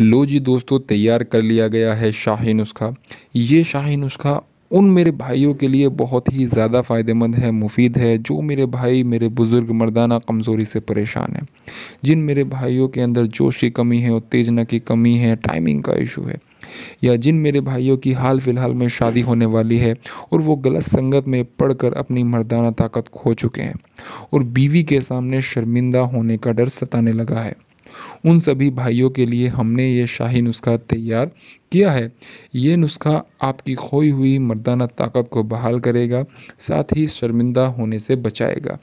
लो जी दोस्तों तैयार कर लिया गया है शाही नुस्खा ये शाही नुस्खा उन मेरे भाइयों के लिए बहुत ही ज़्यादा फ़ायदेमंद है मुफीद है जो मेरे भाई मेरे बुज़ुर्ग मर्दाना कमज़ोरी से परेशान हैं जिन मेरे भाइयों के अंदर जोश की कमी है उत्तेजना की कमी है टाइमिंग का इशू है या जिन मेरे भाइयों की हाल फिलहाल में शादी होने वाली है और वो गलत संगत में पढ़कर अपनी मर्दाना ताकत खो चुके हैं और बीवी के सामने शर्मिंदा होने का डर सताने लगा है उन सभी भाइयों के लिए हमने ये शाही नुस्खा तैयार किया है ये नुस्खा आपकी खोई हुई मर्दाना ताकत को बहाल करेगा साथ ही शर्मिंदा होने से बचाएगा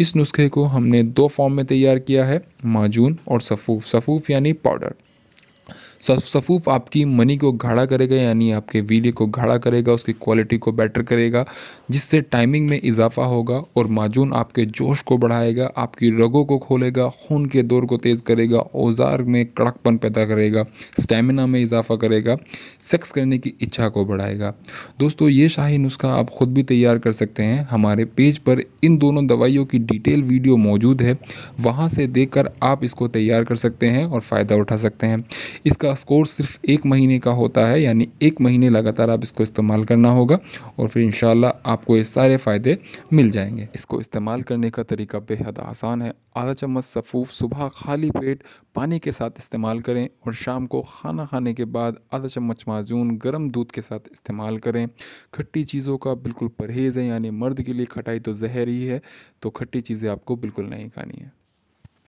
इस नुस्खे को हमने दो फॉर्म में तैयार किया है माजून और सफ़ूफ सफ़ूफ यानी पाउडर सफूफ आपकी मनी को घाड़ा करेगा यानी आपके वीडियो को घाड़ा करेगा उसकी क्वालिटी को बेटर करेगा जिससे टाइमिंग में इजाफा होगा और माजून आपके जोश को बढ़ाएगा आपकी रगों को खोलेगा खून के दौर को तेज़ करेगा औजार में कड़कपन पैदा करेगा स्टेमिना में इजाफा करेगा सेक्स करने की इच्छा को बढ़ाएगा दोस्तों ये शाही नुस्खा आप ख़ुद भी तैयार कर सकते हैं हमारे पेज पर इन दोनों दवाइयों की डिटेल वीडियो मौजूद है वहाँ से देख आप इसको तैयार कर सकते हैं और फ़ायदा उठा सकते हैं इसका स्कोर सिर्फ एक महीने का होता है यानी एक महीने लगातार आप इसको इस्तेमाल करना होगा और फिर इन आपको ये सारे फ़ायदे मिल जाएंगे इसको इस्तेमाल करने का तरीका बेहद आसान है आधा चम्मच सफ़ूफ सुबह खाली पेट पानी के साथ इस्तेमाल करें और शाम को खाना खाने के बाद आधा चम्मच माजून गर्म दूध के साथ इस्तेमाल करें खट्टी चीज़ों का बिल्कुल परहेज़ है यानी मर्द के लिए खटाई तो जहर ही है तो खट्टी चीज़ें आपको बिल्कुल नहीं खानी है